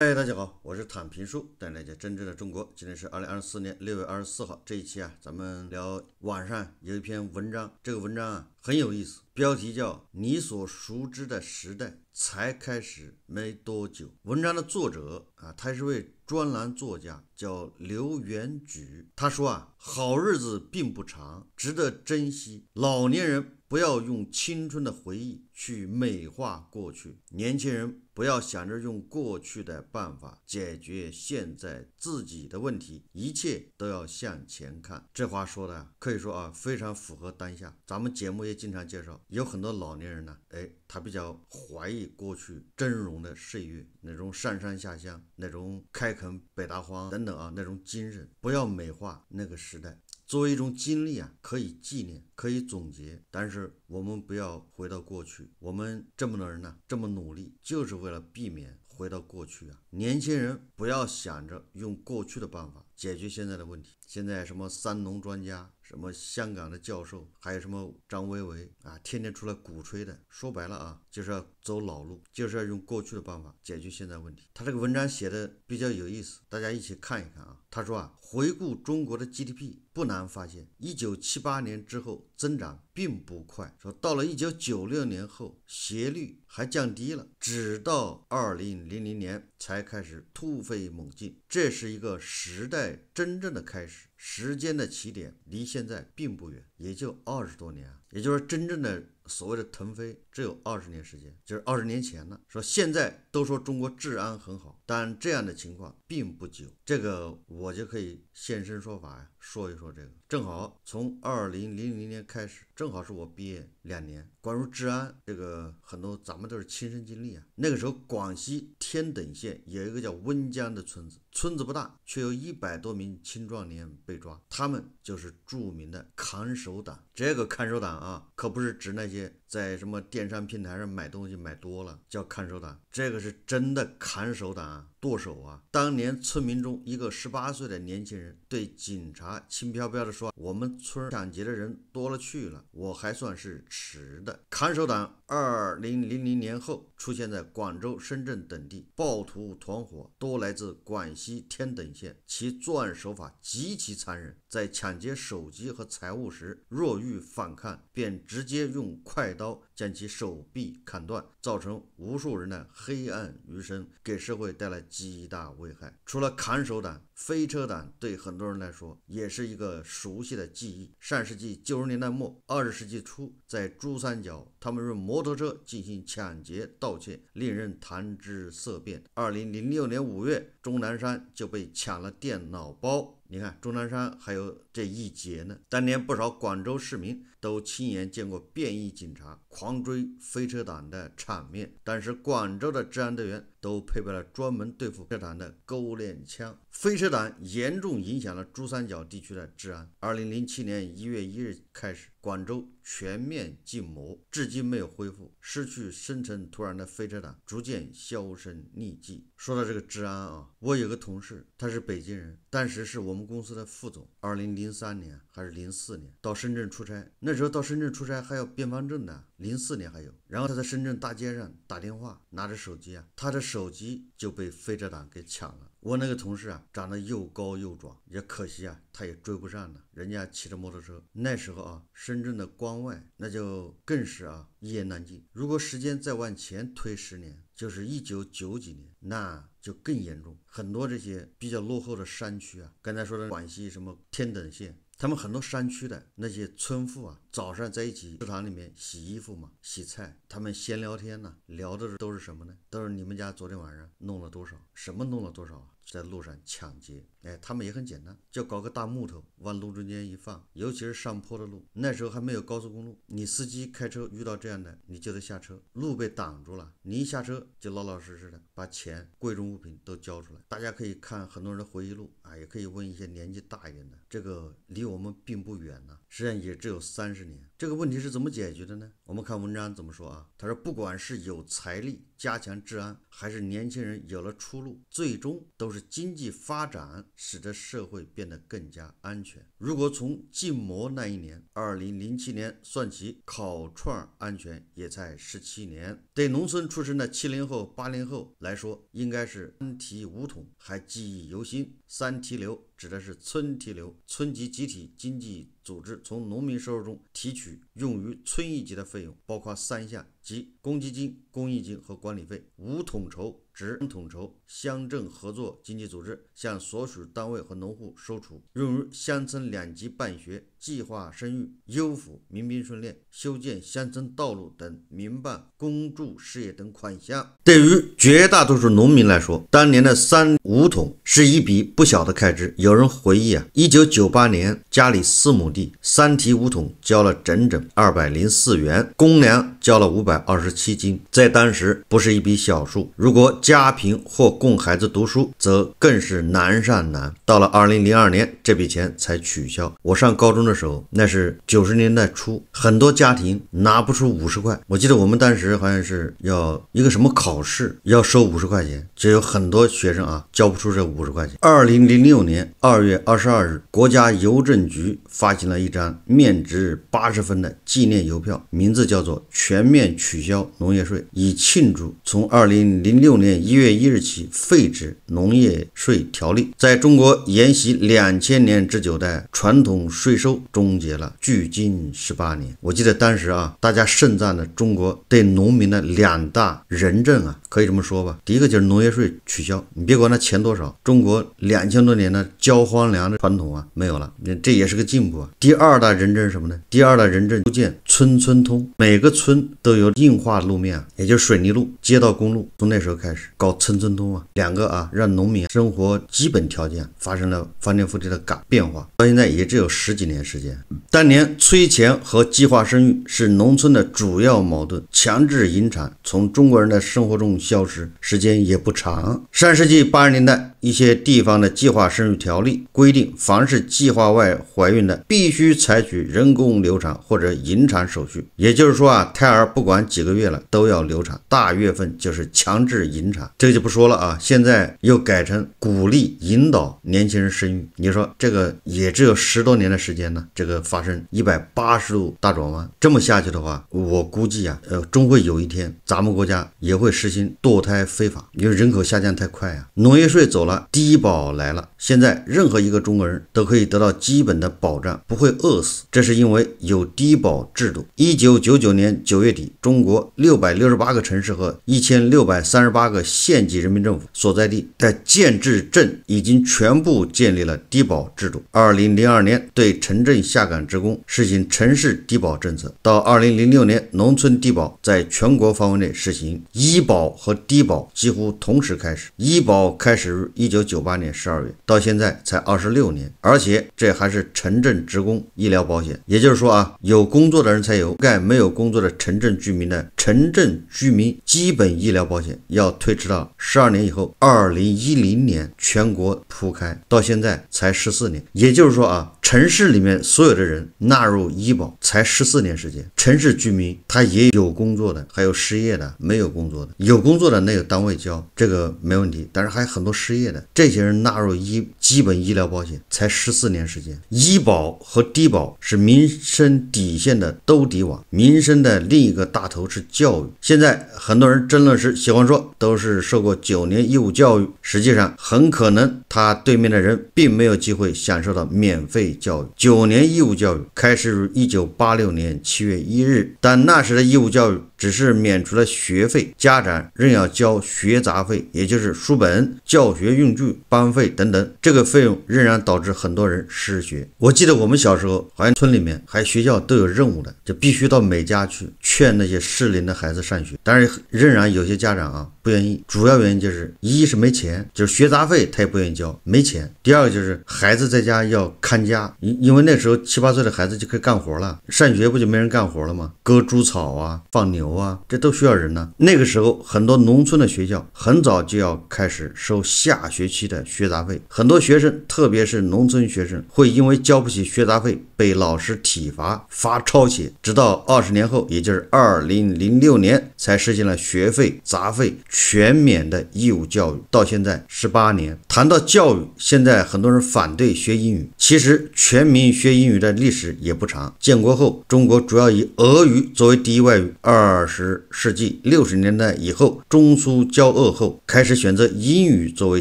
嗨，大家好，我是坦平叔，带你了解真正的中国。今天是二零二四年六月二十四号，这一期啊，咱们聊网上有一篇文章，这个文章啊。很有意思，标题叫“你所熟知的时代才开始没多久”。文章的作者啊，他是位专栏作家，叫刘元举。他说啊：“好日子并不长，值得珍惜。老年人不要用青春的回忆去美化过去，年轻人不要想着用过去的办法解决现在自己的问题，一切都要向前看。”这话说的可以说啊，非常符合当下。咱们节目。也经常介绍，有很多老年人呢，哎，他比较怀疑过去峥嵘的岁月，那种上山下乡，那种开垦北大荒等等啊，那种精神，不要美化那个时代，作为一种经历啊，可以纪念，可以总结，但是我们不要回到过去，我们这么多人呢，这么努力，就是为了避免回到过去啊。年轻人不要想着用过去的办法解决现在的问题。现在什么三农专家，什么香港的教授，还有什么张维维啊，天天出来鼓吹的，说白了啊，就是要走老路，就是要用过去的办法解决现在问题。他这个文章写的比较有意思，大家一起看一看啊。他说啊，回顾中国的 GDP，不难发现，一九七八年之后增长并不快，说到了一九九六年后斜率还降低了，直到二零零零年才。才开始突飞猛进，这是一个时代真正的开始。时间的起点离现在并不远，也就二十多年啊，也就是真正的所谓的腾飞只有二十年时间，就是二十年前了。说现在都说中国治安很好，但这样的情况并不久，这个我就可以现身说法呀，说一说这个。正好从二零零零年开始，正好是我毕业两年。关于治安这个，很多咱们都是亲身经历啊。那个时候，广西天等县有一个叫温江的村子。村子不大，却有一百多名青壮年被抓，他们就是著名的“砍手党”。这个“砍手党”啊，可不是指那些在什么电商平台上买东西买多了叫“砍手党”，这个是真的“砍手党”。剁手啊！当年村民中一个十八岁的年轻人对警察轻飘飘地说：“我们村抢劫的人多了去了，我还算是迟的。”砍手党，二零零零年后出现在广州、深圳等地，暴徒团伙多来自广西天等县，其作案手法极其残忍。在抢劫手机和财物时，若遇反抗，便直接用快刀将其手臂砍断，造成无数人的黑暗余生，给社会带来极大危害。除了砍手党。飞车党对很多人来说也是一个熟悉的记忆。上世纪九十年代末、二十世纪初，在珠三角，他们用摩托车进行抢劫盗窃，令人谈之色变。二零零六年五月，钟南山就被抢了电脑包，你看钟南山还有这一劫呢。当年不少广州市民都亲眼见过便衣警察狂追飞车党的场面，但是广州的治安队员。都配备了专门对付车弹的钩链枪，飞车党严重影响了珠三角地区的治安。二零零七年一月一日开始。广州全面禁摩，至今没有恢复，失去生存土壤的飞车党逐渐销声匿迹。说到这个治安啊，我有个同事，他是北京人，当时是我们公司的副总。二零零三年还是零四年到深圳出差，那时候到深圳出差还要边防证呢。零四年还有。然后他在深圳大街上打电话，拿着手机啊，他的手机就被飞车党给抢了。我那个同事啊，长得又高又壮，也可惜啊，他也追不上了。人家骑着摩托车，那时候啊，深圳的关外那就更是啊，一言难尽。如果时间再往前推十年，就是一九九几年，那就更严重。很多这些比较落后的山区啊，刚才说的广西什么天等县。他们很多山区的那些村妇啊，早上在一起食堂里面洗衣服嘛，洗菜，他们闲聊天呢，聊的都是什么呢？都是你们家昨天晚上弄了多少，什么弄了多少，在路上抢劫。哎，他们也很简单，就搞个大木头往路中间一放，尤其是上坡的路。那时候还没有高速公路，你司机开车遇到这样的，你就得下车，路被挡住了。你一下车就老老实实的把钱、贵重物品都交出来。大家可以看很多人的回忆录啊，也可以问一些年纪大一点的，这个离我们并不远呢，实际上也只有三十年。这个问题是怎么解决的呢？我们看文章怎么说啊？他说，不管是有财力加强治安，还是年轻人有了出路，最终都是经济发展。使得社会变得更加安全。如果从禁摩那一年，二零零七年算起，烤串安全也才十七年。对农村出身的七零后、八零后来说，应该是三提五统还记忆犹新。三提留指的是村提留，村级集体经济组织从农民收入中提取用于村一级的费用，包括三项。及公积金、公益金和管理费无统筹，只统筹乡镇合作经济组织向所属单位和农户收取，用于乡村两级办学。计划生育、优抚、民兵训练、修建乡村道路等民办、公助事业等款项，对于绝大多数农民来说，当年的三五桶是一笔不小的开支。有人回忆啊，一九九八年家里四亩地，三提五桶交了整整二百零四元，公粮交了五百二十七斤，在当时不是一笔小数。如果家贫或供孩子读书，则更是难上难。到了二零零二年，这笔钱才取消。我上高中。的时候，那是九十年代初，很多家庭拿不出五十块。我记得我们当时好像是要一个什么考试，要收五十块钱，就有很多学生啊交不出这五十块钱。二零零六年二月二十二日，国家邮政局发行了一张面值八十分的纪念邮票，名字叫做“全面取消农业税”，以庆祝从二零零六年一月一日起废止农业税条例，在中国沿袭两千年之久的传统税收。终结了，距今十八年。我记得当时啊，大家盛赞的中国对农民的两大仁政啊，可以这么说吧，第一个就是农业税取消，你别管那钱多少，中国两千多年的交荒粮的传统啊没有了，这也是个进步啊。第二大仁政什么呢？第二大仁政逐渐。村村通，每个村都有硬化路面也就是水泥路、街道公路。从那时候开始搞村村通啊，两个啊，让农民生活基本条件发生了翻天覆地的改变化。到现在也只有十几年时间。当年催钱和计划生育是农村的主要矛盾，强制引产从中国人的生活中消失时间也不长。上世纪八十年代，一些地方的计划生育条例规定，凡是计划外怀孕的，必须采取人工流产或者引产手续。也就是说啊，胎儿不管几个月了，都要流产，大月份就是强制引产。这个就不说了啊，现在又改成鼓励引导年轻人生育。你说这个也只有十多年的时间呢，这个发。发生一百八十度大转弯，这么下去的话，我估计啊，呃，终会有一天，咱们国家也会实行堕胎非法，因为人口下降太快啊。农业税走了，低保来了，现在任何一个中国人都可以得到基本的保障，不会饿死，这是因为有低保制度。一九九九年九月底，中国六百六十八个城市和一千六百三十八个县级人民政府所在地的建制镇已经全部建立了低保制度。二零零二年，对城镇下岗。职工实行城市低保政策，到二零零六年，农村低保在全国范围内实行。医保和低保几乎同时开始，医保开始于一九九八年十二月，到现在才二十六年，而且这还是城镇职工医疗保险，也就是说啊，有工作的人才有。盖没有工作的城镇居民的城镇居民基本医疗保险要推迟到十二年以后，二零一零年全国铺开，到现在才十四年，也就是说啊，城市里面所有的人。纳入医保才十四年时间，城市居民他也有工作的，还有失业的，没有工作的，有工作的那有单位交，这个没问题。但是还有很多失业的，这些人纳入医基本医疗保险才十四年时间，医保和低保是民生底线的兜底网。民生的另一个大头是教育，现在很多人争论时喜欢说都是受过九年义务教育，实际上很可能他对面的人并没有机会享受到免费教育，九年义务教育。教育开始于1986年7月1日，但那时的义务教育。只是免除了学费，家长仍要交学杂费，也就是书本、教学用具、班费等等。这个费用仍然导致很多人失学。我记得我们小时候，好像村里面还学校都有任务的，就必须到每家去劝那些适龄的孩子上学。但是仍然有些家长啊不愿意，主要原因就是一是没钱，就是学杂费他也不愿意交，没钱；第二个就是孩子在家要看家，因因为那时候七八岁的孩子就可以干活了，上学不就没人干活了吗？割猪草啊，放牛。啊，这都需要人呢。那个时候，很多农村的学校很早就要开始收下学期的学杂费，很多学生，特别是农村学生，会因为交不起学杂费被老师体罚，罚抄写。直到二十年后，也就是二零零六年，才实现了学费、杂费全免的义务教育。到现在十八年，谈到教育，现在很多人反对学英语，其实全民学英语的历史也不长。建国后，中国主要以俄语作为第一外语，二。二十世纪六十年代以后，中苏交恶后，开始选择英语作为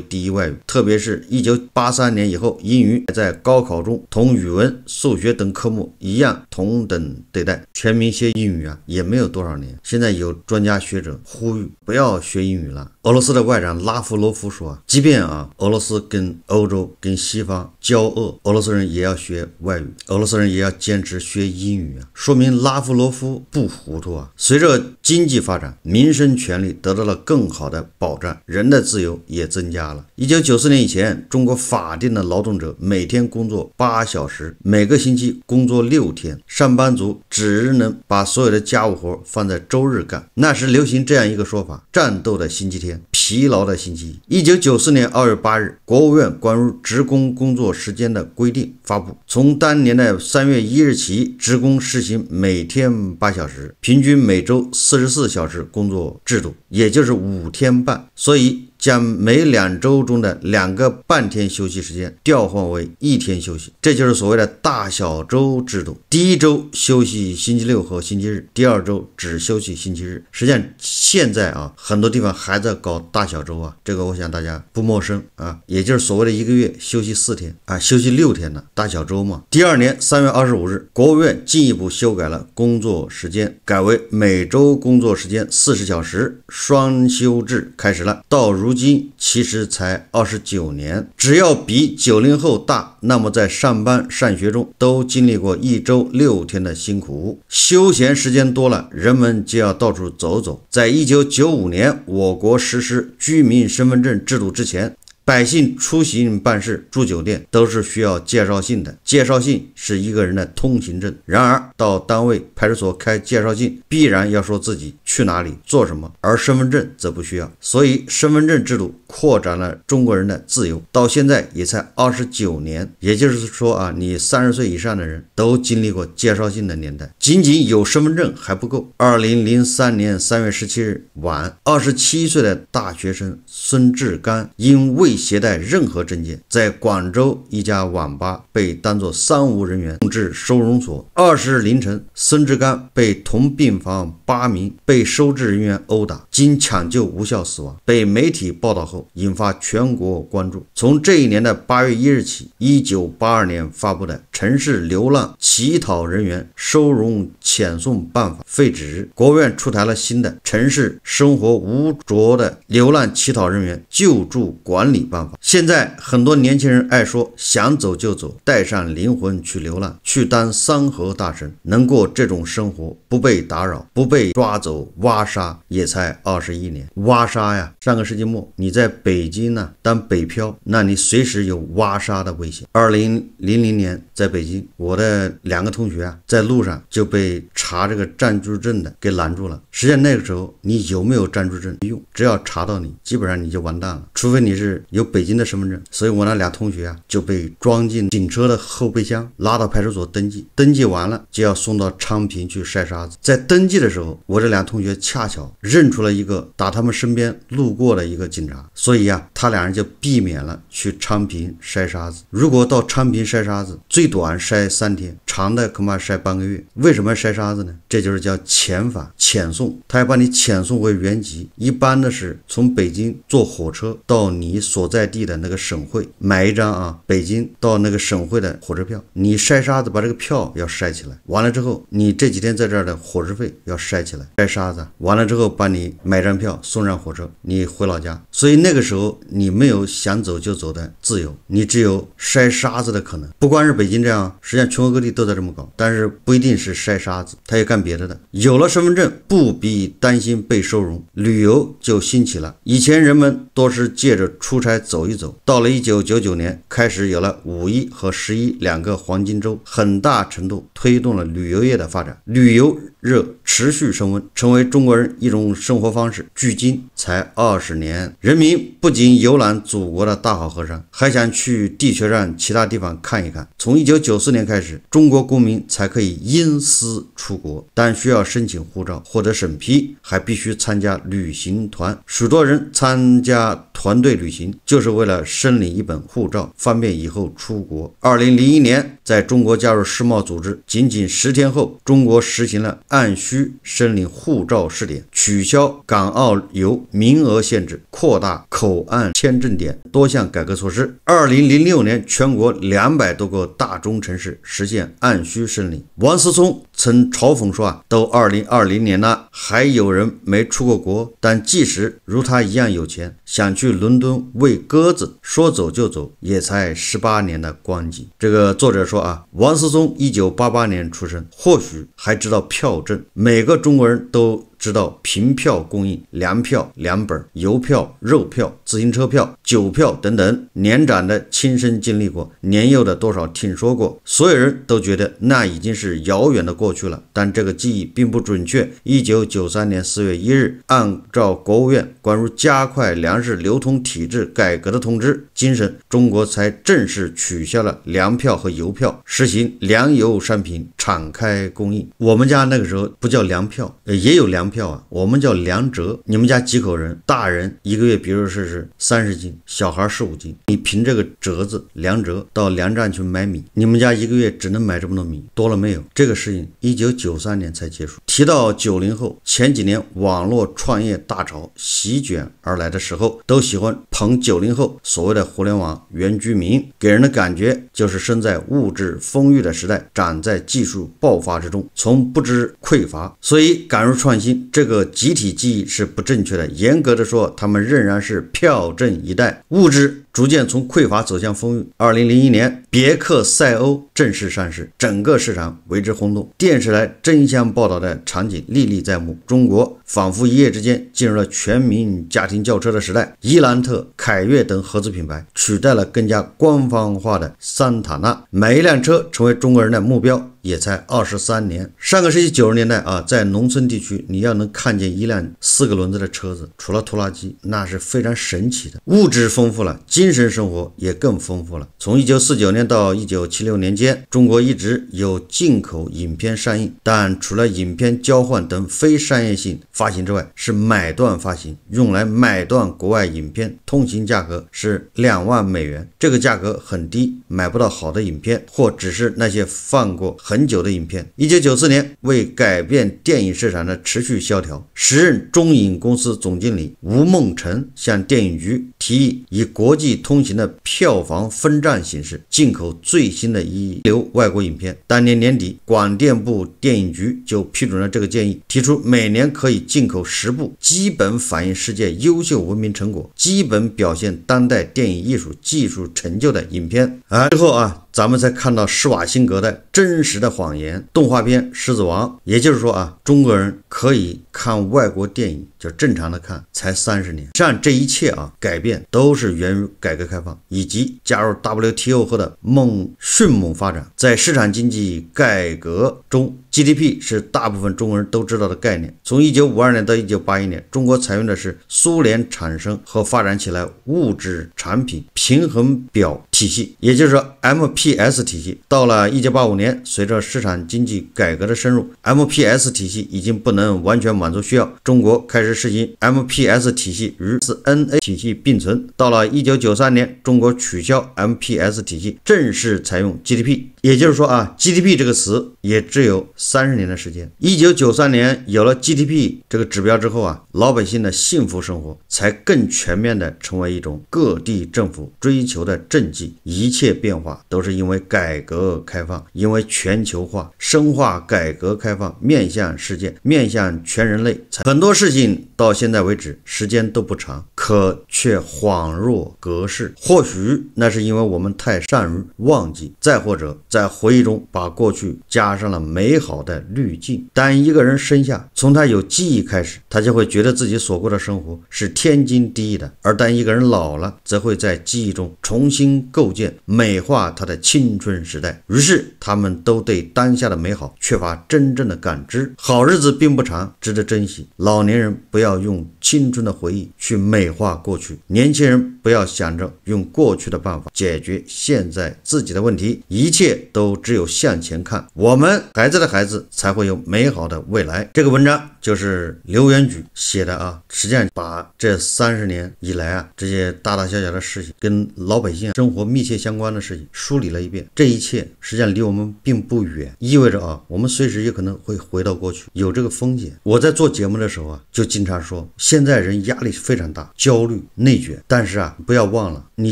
第一外语。特别是1983年以后，英语在高考中同语文、数学等科目一样同等对待。全民学英语啊，也没有多少年。现在有专家学者呼吁，不要学英语了。俄罗斯的外长拉夫罗夫说即便啊俄罗斯跟欧洲跟西方交恶，俄罗斯人也要学外语，俄罗斯人也要坚持学英语啊，说明拉夫罗夫不糊涂啊。随着经济发展，民生权利得到了更好的保障，人的自由也增加了。一九九四年以前，中国法定的劳动者每天工作八小时，每个星期工作六天，上班族只能把所有的家务活放在周日干。那时流行这样一个说法：战斗的星期天。疲劳的星期一。一九九四年二月八日，国务院关于职工工作时间的规定发布，从当年的三月一日起，职工实行每天八小时，平均每周四十四小时工作制度，也就是五天半。所以。将每两周中的两个半天休息时间调换为一天休息，这就是所谓的大小周制度。第一周休息星期六和星期日，第二周只休息星期日。实际上现在啊，很多地方还在搞大小周啊，这个我想大家不陌生啊，也就是所谓的一个月休息四天啊，休息六天的大小周嘛。第二年三月二十五日，国务院进一步修改了工作时间，改为每周工作时间四十小时，双休制开始了。到如如今其实才二十九年，只要比九零后大，那么在上班上学中都经历过一周六天的辛苦，休闲时间多了，人们就要到处走走。在一九九五年，我国实施居民身份证制度之前。百姓出行办事、住酒店都是需要介绍信的，介绍信是一个人的通行证。然而到单位、派出所开介绍信，必然要说自己去哪里、做什么，而身份证则不需要。所以身份证制度扩展了中国人的自由。到现在也才二十九年，也就是说啊，你三十岁以上的人都经历过介绍信的年代。仅仅有身份证还不够。二零零三年三月十七日晚，二十七岁的大学生孙志刚因未携带任何证件，在广州一家网吧被当作三无人员送至收容所。二十日凌晨，孙志刚被同病房八名被收治人员殴打，经抢救无效死亡。被媒体报道后，引发全国关注。从这一年的八月一日起，一九八二年发布的《城市流浪乞讨人员收容遣送办法》废止，国务院出台了新的《城市生活无着的流浪乞讨人员救助管理》。办法，现在很多年轻人爱说想走就走，带上灵魂去流浪，去当山河大神，能过这种生活不被打扰，不被抓走挖沙也才二十一年挖沙呀！上个世纪末，你在北京呢，当北漂，那你随时有挖沙的危险。二零零零年在北京，我的两个同学啊，在路上就被查这个暂住证的给拦住了。实际上那个时候，你有没有暂住证没用，只要查到你，基本上你就完蛋了，除非你是。有北京的身份证，所以我那俩同学啊就被装进警车的后备箱，拉到派出所登记。登记完了就要送到昌平去筛沙子。在登记的时候，我这俩同学恰巧认出了一个打他们身边路过的一个警察，所以啊，他俩人就避免了去昌平筛沙子。如果到昌平筛沙子，最短筛三天，长的恐怕筛半个月。为什么要筛沙子呢？这就是叫遣返遣送，他要把你遣送回原籍。一般的是从北京坐火车到你所。所在地的那个省会买一张啊，北京到那个省会的火车票，你筛沙子把这个票要筛起来，完了之后你这几天在这儿的伙食费要筛起来，筛沙子完了之后把你买张票送上火车，你回老家。所以那个时候你没有想走就走的自由，你只有筛沙子的可能。不光是北京这样，实际上全国各地都在这么搞，但是不一定是筛沙子，他也干别的的。有了身份证，不必担心被收容，旅游就兴起了。以前人们多是借着出差。开走一走，到了一九九九年，开始有了五一和十一两个黄金周，很大程度推动了旅游业的发展。旅游。热持续升温，成为中国人一种生活方式。距今才二十年，人民不仅游览祖国的大好河山，还想去地球上其他地方看一看。从一九九四年开始，中国公民才可以因私出国，但需要申请护照，获得审批，还必须参加旅行团。许多人参加团队旅行，就是为了申领一本护照，方便以后出国。二零零一年。在中国加入世贸组织仅仅十天后，中国实行了按需申领护照试点，取消港澳游名额限制，扩大口岸签证点多项改革措施。二零零六年，全国两百多个大中城市实现按需申领。王思聪曾嘲讽说啊，都二零二零年了，还有人没出过国？但即使如他一样有钱，想去伦敦喂鸽子，说走就走，也才十八年的光景。这个作者说。啊，王思聪一九八八年出生，或许还知道票证。每个中国人都。知道凭票供应粮票、粮本、邮票、肉票、自行车票、酒票等等，年长的亲身经历过，年幼的多少听说过。所有人都觉得那已经是遥远的过去了，但这个记忆并不准确。一九九三年四月一日，按照国务院关于加快粮食流通体制改革的通知精神，中国才正式取消了粮票和邮票，实行粮油商品敞开供应。我们家那个时候不叫粮票，也有粮。票啊，我们叫粮折。你们家几口人？大人一个月，比如说是三十斤，小孩十五斤。你凭这个折子，粮折，到粮站去买米。你们家一个月只能买这么多米，多了没有？这个事情，一九九三年才结束。提到九零后，前几年网络创业大潮席卷而来的时候，都喜欢捧九零后，所谓的互联网原居民，给人的感觉就是生在物质丰裕的时代，长在技术爆发之中，从不知匮乏，所以敢于创新。这个集体记忆是不正确的。严格的说，他们仍然是票证一代，物质。逐渐从匮乏走向丰裕。二零零一年，别克赛欧正式上市，整个市场为之轰动，电视台争相报道的场景历历在目。中国仿佛一夜之间进入了全民家庭轿车的时代。伊兰特、凯越等合资品牌取代了更加官方化的桑塔纳，买一辆车成为中国人的目标也才二十三年。上个世纪九十年代啊，在农村地区，你要能看见一辆四个轮子的车子，除了拖拉机，那是非常神奇的。物质丰富了，精。精神生活也更丰富了。从一九四九年到一九七六年间，中国一直有进口影片上映，但除了影片交换等非商业性发行之外，是买断发行，用来买断国外影片。通行价格是两万美元，这个价格很低，买不到好的影片，或只是那些放过很久的影片。一九九四年，为改变电影市场的持续萧条，时任中影公司总经理吴孟臣向电影局提议以国际。以通行的票房分账形式进口最新的一流外国影片。当年年底，广电部电影局就批准了这个建议，提出每年可以进口十部基本反映世界优秀文明成果、基本表现当代电影艺术技术成就的影片。而最后啊。咱们才看到施瓦辛格的真实的谎言动画片《狮子王》，也就是说啊，中国人可以看外国电影，就正常的看，才三十年。像这一切啊，改变都是源于改革开放以及加入 WTO 后的猛迅猛发展。在市场经济改革中，GDP 是大部分中国人都知道的概念。从1952年到1981年，中国采用的是苏联产生和发展起来物质产品平衡表体系，也就是说 M。P.S. 体系到了一九八五年，随着市场经济改革的深入，M.P.S. 体系已经不能完全满足需要。中国开始实行 M.P.S. 体系与 s N.A. 体系并存。到了一九九三年，中国取消 M.P.S. 体系，正式采用 G.D.P. 也就是说啊，GDP 这个词也只有三十年的时间。一九九三年有了 GDP 这个指标之后啊，老百姓的幸福生活才更全面的成为一种各地政府追求的政绩。一切变化都是因为改革开放，因为全球化，深化改革开放，面向世界，面向全人类。很多事情到现在为止时间都不长，可却恍若隔世。或许那是因为我们太善于忘记，再或者。在回忆中把过去加上了美好的滤镜。当一个人生下，从他有记忆开始，他就会觉得自己所过的生活是天经地义的；而当一个人老了，则会在记忆中重新构建、美化他的青春时代。于是，他们都对当下的美好缺乏真正的感知。好日子并不长，值得珍惜。老年人不要用青春的回忆去美化过去，年轻人不要想着用过去的办法解决现在自己的问题。一切。都只有向前看，我们孩子的孩子才会有美好的未来。这个文章。就是刘元举写的啊，实际上把这三十年以来啊这些大大小小的事情跟老百姓生活密切相关的事情梳理了一遍。这一切实际上离我们并不远，意味着啊我们随时也可能会回到过去，有这个风险。我在做节目的时候啊，就经常说现在人压力非常大，焦虑内卷。但是啊，不要忘了，你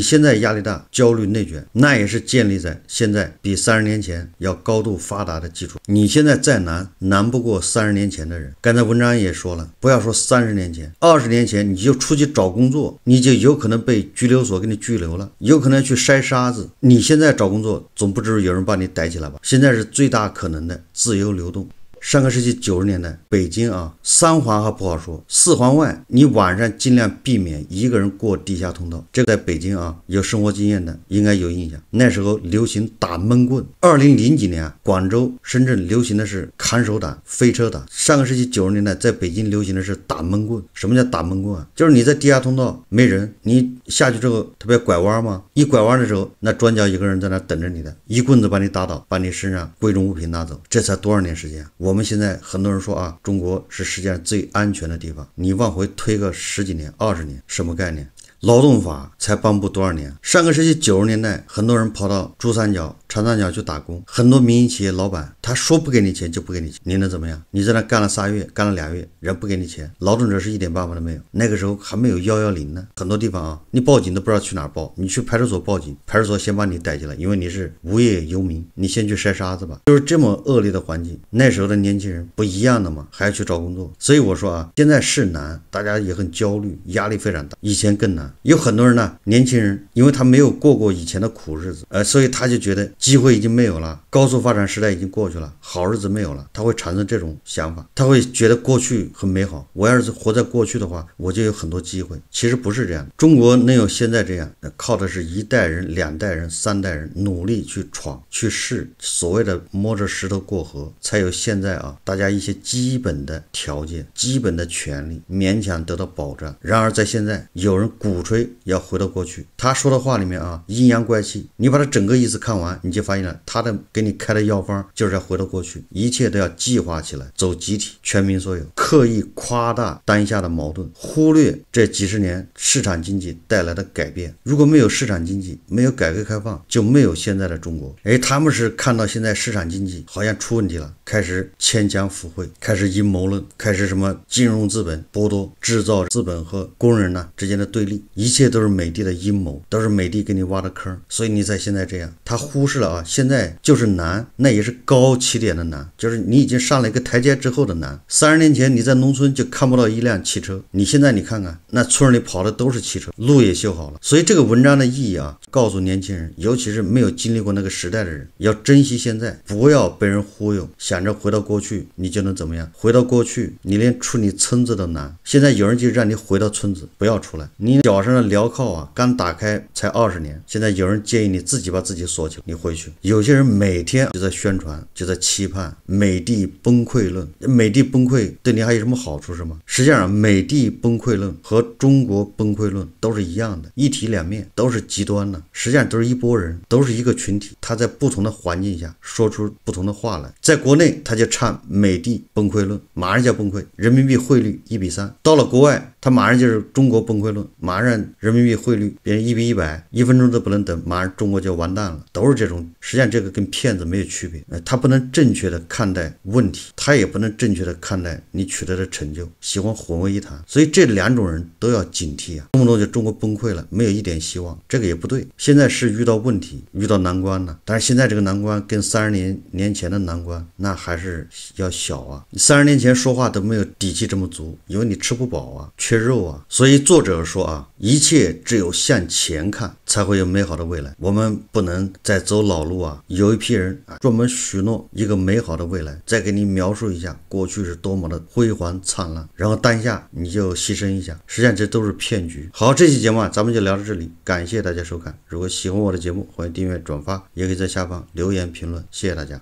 现在压力大、焦虑内卷，那也是建立在现在比三十年前要高度发达的基础。你现在再难，难不过三十年前的人。刚才。文章也说了，不要说三十年前、二十年前，你就出去找工作，你就有可能被拘留所给你拘留了，有可能去筛沙子。你现在找工作，总不至于有人把你逮起来吧？现在是最大可能的自由流动。上个世纪九十年代，北京啊，三环还不好说，四环外你晚上尽量避免一个人过地下通道。这在北京啊，有生活经验的应该有印象。那时候流行打闷棍。二零零几年，广州、深圳流行的是砍手党、飞车党。上个世纪九十年代，在北京流行的是打闷棍。什么叫打闷棍？啊？就是你在地下通道没人，你下去之后特别拐弯嘛，一拐弯的时候，那专家一个人在那等着你的，一棍子把你打倒，把你身上贵重物品拿走。这才多少年时间，我。我们现在很多人说啊，中国是世界上最安全的地方。你往回推个十几年、二十年，什么概念？劳动法才颁布多少年？上个世纪九十年代，很多人跑到珠三角。长三角去打工，很多民营企业老板他说不给你钱就不给你钱，你能怎么样？你在那干了仨月，干了俩月，人不给你钱，劳动者是一点办法都没有。那个时候还没有幺幺零呢，很多地方啊，你报警都不知道去哪儿报，你去派出所报警，派出所先把你逮进来，因为你是无业游民，你先去筛沙子吧。就是这么恶劣的环境，那时候的年轻人不一样的吗？还要去找工作。所以我说啊，现在是难，大家也很焦虑，压力非常大，以前更难。有很多人呢，年轻人，因为他没有过过以前的苦日子，呃，所以他就觉得。机会已经没有了，高速发展时代已经过去了，好日子没有了，他会产生这种想法，他会觉得过去很美好。我要是活在过去的话，我就有很多机会。其实不是这样的，中国能有现在这样，靠的是一代人、两代人、三代人努力去闯、去试，所谓的摸着石头过河，才有现在啊。大家一些基本的条件、基本的权利勉强得到保障。然而在现在，有人鼓吹要回到过去，他说的话里面啊，阴阳怪气。你把他整个意思看完。你就发现了，他的给你开的药方就是要回到过去，一切都要计划起来，走集体、全民所有，刻意夸大当下的矛盾，忽略这几十年市场经济带来的改变。如果没有市场经济，没有改革开放，就没有现在的中国。而他们是看到现在市场经济好像出问题了，开始牵强附会，开始阴谋论，开始什么金融资本剥夺制造资本和工人呢之间的对立，一切都是美帝的阴谋，都是美帝给你挖的坑。所以你在现在这样，他忽视。了啊，现在就是难，那也是高起点的难，就是你已经上了一个台阶之后的难。三十年前你在农村就看不到一辆汽车，你现在你看看，那村里跑的都是汽车，路也修好了。所以这个文章的意义啊，告诉年轻人，尤其是没有经历过那个时代的人，要珍惜现在，不要被人忽悠，想着回到过去你就能怎么样？回到过去你连出你村子都难。现在有人就让你回到村子，不要出来，你脚上的镣铐啊，刚打开才二十年，现在有人建议你自己把自己锁起来，你。回去，有些人每天就在宣传，就在期盼美帝崩溃论。美帝崩溃对你还有什么好处是吗？实际上，美帝崩溃论和中国崩溃论都是一样的，一体两面，都是极端的，实际上都是一波人，都是一个群体，他在不同的环境下说出不同的话来。在国内，他就唱美帝崩溃论，马上就要崩溃，人民币汇率一比三；到了国外，他马上就是中国崩溃论，马上人民币汇率变一比一百，一分钟都不能等，马上中国就完蛋了，都是这种。实际上这个跟骗子没有区别，呃，他不能正确的看待问题，他也不能正确的看待你取得的成就，喜欢混为一谈，所以这两种人都要警惕啊！动不动就中国崩溃了，没有一点希望，这个也不对。现在是遇到问题，遇到难关了，但是现在这个难关跟三十年年前的难关那还是要小啊！三十年前说话都没有底气这么足，因为你吃不饱啊，缺肉啊。所以作者说啊，一切只有向前看，才会有美好的未来。我们不能再走。老路啊，有一批人啊，专门许诺一个美好的未来，再给你描述一下过去是多么的辉煌灿烂，然后当下你就牺牲一下，实际上这都是骗局。好，这期节目啊，咱们就聊到这里，感谢大家收看。如果喜欢我的节目，欢迎订阅、转发，也可以在下方留言评论。谢谢大家。